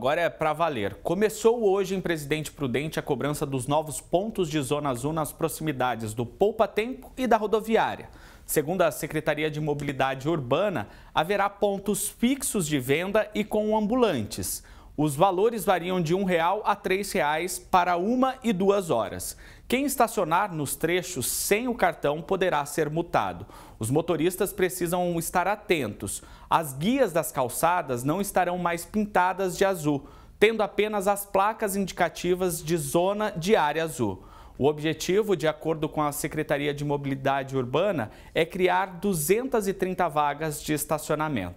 Agora é para valer. Começou hoje em Presidente Prudente a cobrança dos novos pontos de Zona Azul nas proximidades do Poupa Tempo e da rodoviária. Segundo a Secretaria de Mobilidade Urbana, haverá pontos fixos de venda e com ambulantes. Os valores variam de R$ 1,00 a R$ 3,00 para uma e duas horas. Quem estacionar nos trechos sem o cartão poderá ser multado. Os motoristas precisam estar atentos. As guias das calçadas não estarão mais pintadas de azul, tendo apenas as placas indicativas de zona de área azul. O objetivo, de acordo com a Secretaria de Mobilidade Urbana, é criar 230 vagas de estacionamento.